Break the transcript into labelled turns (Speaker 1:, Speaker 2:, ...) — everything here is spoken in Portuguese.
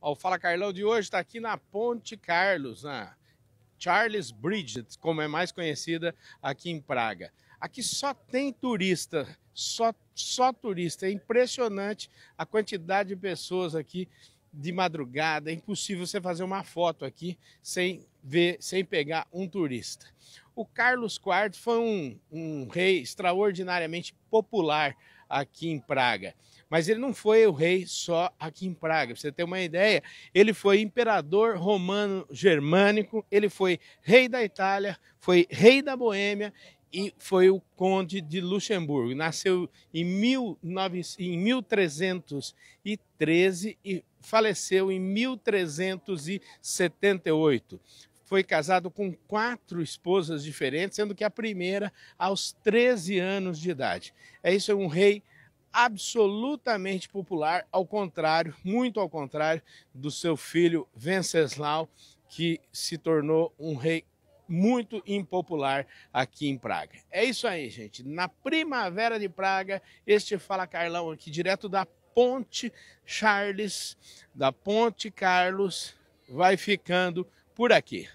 Speaker 1: Ó, o Fala Carlão de hoje está aqui na Ponte Carlos, na Charles Bridge, como é mais conhecida aqui em Praga. Aqui só tem turista, só, só turista. É impressionante a quantidade de pessoas aqui de madrugada. É impossível você fazer uma foto aqui sem ver, sem pegar um turista. O Carlos IV foi um, um rei extraordinariamente popular aqui em Praga. Mas ele não foi o rei só aqui em Praga. Pra você ter uma ideia, ele foi imperador romano germânico, ele foi rei da Itália, foi rei da Boêmia e foi o conde de Luxemburgo. Nasceu em, 19, em 1313 e faleceu em 1378 foi casado com quatro esposas diferentes, sendo que a primeira aos 13 anos de idade. É isso, é um rei absolutamente popular, ao contrário, muito ao contrário do seu filho Venceslau, que se tornou um rei muito impopular aqui em Praga. É isso aí, gente. Na primavera de Praga, este Fala Carlão aqui, direto da Ponte Charles, da Ponte Carlos, vai ficando por aqui.